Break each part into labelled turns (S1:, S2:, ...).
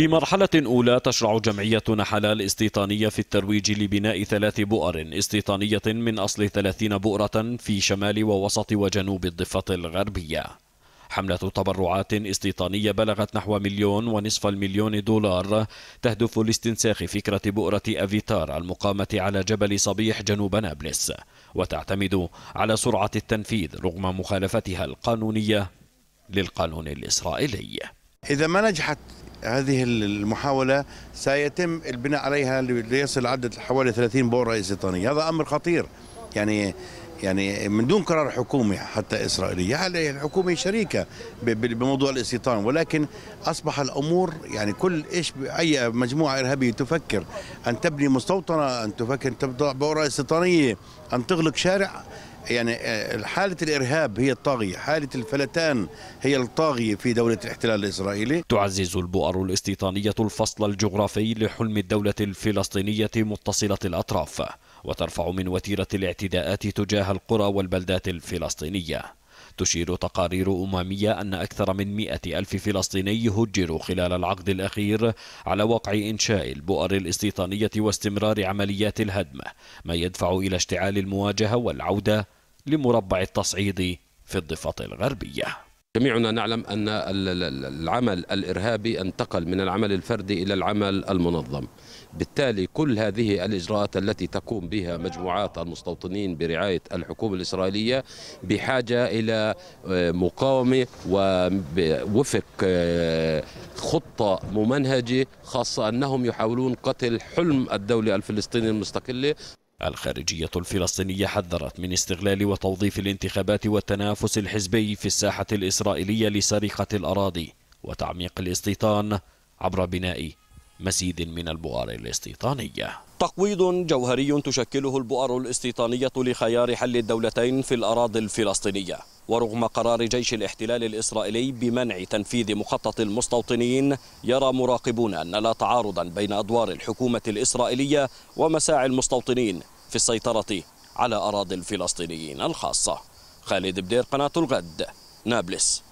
S1: في مرحلة أولى تشرع جمعية نحلال استيطانية في الترويج لبناء ثلاث بؤر استيطانية من أصل 30 بؤرة في شمال ووسط وجنوب الضفة الغربية حملة تبرعات استيطانية بلغت نحو مليون ونصف المليون دولار تهدف لاستنساخ فكرة بؤرة أفيتار المقامة على جبل صبيح جنوب نابلس وتعتمد على سرعة التنفيذ
S2: رغم مخالفتها القانونية للقانون الإسرائيلي إذا ما نجحت هذه المحاولة سيتم البناء عليها ليصل عدد حوالي 30 بؤرة استيطانية هذا أمر خطير يعني يعني من دون قرار حكومي حتى إسرائيلي يعني الحكومة شريكة بموضوع الاستيطان ولكن أصبح الأمور يعني كل إيش أي مجموعة إرهابية تفكر أن تبني مستوطنة أن تفكر أن تبني بؤرة استيطانية أن تغلق شارع يعني آه، حالة الإرهاب هي الطاغية حالة الفلتان هي الطاغية في دولة الاحتلال الإسرائيلي تعزز
S1: البؤر الاستيطانية الفصل الجغرافي لحلم الدولة الفلسطينية متصلة الأطراف وترفع من وتيرة الاعتداءات تجاه القرى والبلدات الفلسطينية تشير تقارير أممية أن أكثر من مئة ألف فلسطيني هجروا خلال العقد الأخير على وقع إنشاء البؤر الاستيطانية واستمرار عمليات الهدم ما يدفع إلى اشتعال المواجهة والعودة لمربع التصعيد
S3: في الضفة الغربية جميعنا نعلم أن العمل الإرهابي انتقل من العمل الفردي إلى العمل المنظم بالتالي كل هذه الإجراءات التي تقوم بها مجموعات المستوطنين برعاية الحكومة الإسرائيلية بحاجة إلى آه، مقاومة ووفق آه، خطة ممنهجة خاصة أنهم يحاولون قتل حلم الدولة الفلسطينية المستقلة الخارجية الفلسطينية حذرت من استغلال وتوظيف الانتخابات
S1: والتنافس الحزبي في الساحة الإسرائيلية لسرقة الأراضي وتعميق الاستيطان عبر بناء مزيد من البؤر الاستيطانية تقويض جوهري تشكله البؤر الاستيطانية لخيار حل الدولتين في الأراضي الفلسطينية ورغم قرار جيش الاحتلال الإسرائيلي بمنع تنفيذ مخطط المستوطنين يرى مراقبون أن لا تعارضا بين أدوار الحكومة الإسرائيلية ومساعي المستوطنين في السيطرة على أراضي الفلسطينيين الخاصة خالد
S3: بدير قناة الغد نابلس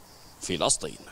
S3: فلسطين